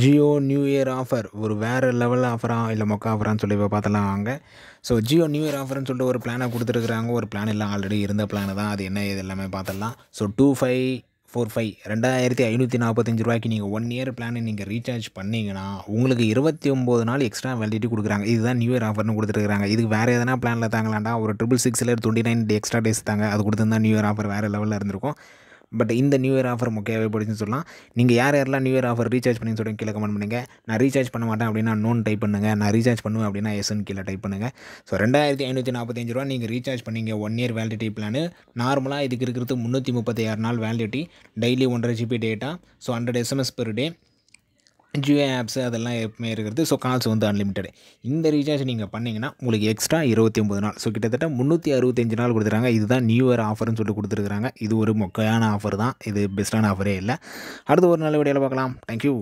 Jio new year offer ஒரு வேறு level ஆஃபராக இல்லை மொக்க ஆஃபரான்னு சொல்லி இப்போ பார்த்தலாம் வாங்க ஸோ ஜியோ நியூ இயர் ஆஃபர்னு சொல்லிட்டு ஒரு பிளானை கொடுத்துருக்குறாங்க ஒரு பிளான் இல்லை ஆல்ரெடி இருந்த பிளான் தான் அது என்ன இது எல்லாமே பார்த்துடலாம் so two five four five ரெண்டாயிரத்தி ஐநூற்றி நாற்பத்தஞ்சு ரூபாய்க்கு நீங்கள் ஒன் இயர் பிளானை நீங்கள் ரீசார்ஜ் பண்ணிங்கன்னா உங்களுக்கு இருபத்தி ஒம்பது நாள் எக்ஸ்ட்ரா வேலிட்டி கொடுக்குறாங்க இதுதான் நியூ இயர் ஆஃபர்னு கொடுத்துருக்காங்க இதுக்கு வேறு எதனா பிளானில் தாங்களாண்டா ஒரு ட்ரிபிள் சிக்ஸில் டுவெண்ட்டி நைன் எக்ஸ்ட்ரா டேஸ் தாங்க அது கொடுத்துருந்தா நியூ இயர் ஆஃபர் வேறு லெவலில் இருந்திருக்கும் பட் இந்த நியூ இயர் ஆஃபர் முக்கியவே போயிடுச்சுன்னு சொல்லலாம் நீங்கள் யார் யாரெல்லாம் நியூ இயர் ஆஃபர் ரீசார்ஜ் பண்ணி சொல்லி கீழே கமெண்ட் பண்ணுங்கள் நான் ரீசார்ஜ் பண்ண மாட்டேன் அப்படின்னா நோன் டைப் பண்ணுங்கள் நான் ரீசார்ஜ் பண்ணுவேன் அப்படின்னா எஸ்என் கீழே டைப் பண்ணுங்கள் ஸோ ரெண்டாயிரத்தி ஐநூற்றி நாற்பத்தஞ்சு ரூபா நீங்கள் ரீசார்ஜ் பண்ணிங்க ஒன் இயர் வேலிடிட்டி பிளானு நார்மலாக இதுக்கு இருக்கிறது முந்நூற்றி முப்பத்தி ஆறு நாள் வேலிடிட்டி டெய்லி ஒன்றரை GB data so hundred SMS per day Jio apps அதெல்லாம் எப்பவுமே இருக்கிறது ஸோ கால்ஸ் வந்து அன்லிமிட்டெட் இந்த ரீசார்ஜ் நீங்கள் பண்ணிங்கன்னா உங்களுக்கு எக்ஸ்ட்ரா இருபத்தி ஒம்பது நாள் ஸோ கிட்டத்தட்ட முந்நூற்றி அறுபத்தஞ்சு நாள் கொடுத்துருக்காங்க இதுதான் நியூ இயர் ஆஃபர்னு சொல்லிட்டு கொடுத்துருக்காங்க இது ஒரு மொக்கையான ஆஃபர் தான் இது பெஸ்ட்டான ஆஃபரே இல்லை அடுத்து ஒரு நல்ல வீடியோவில் பார்க்கலாம் தேங்க்யூ